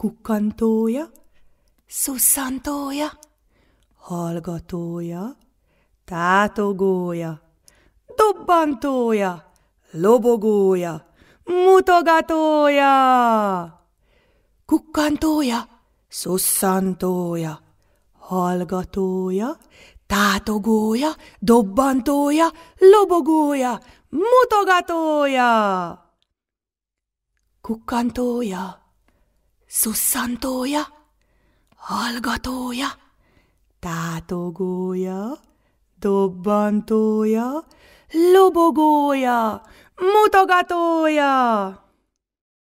kukkantója, szusszantója, hallgatója, tátogója, dobbantója, lobogója, mutogatója, kukkantója, szusszantója, hallgatója, tátogója, dobbantója, lobogója, mutogatója, kukkantója szusszantója, hallgatója, tátogója, dobbantója, lobogója, mutogatója.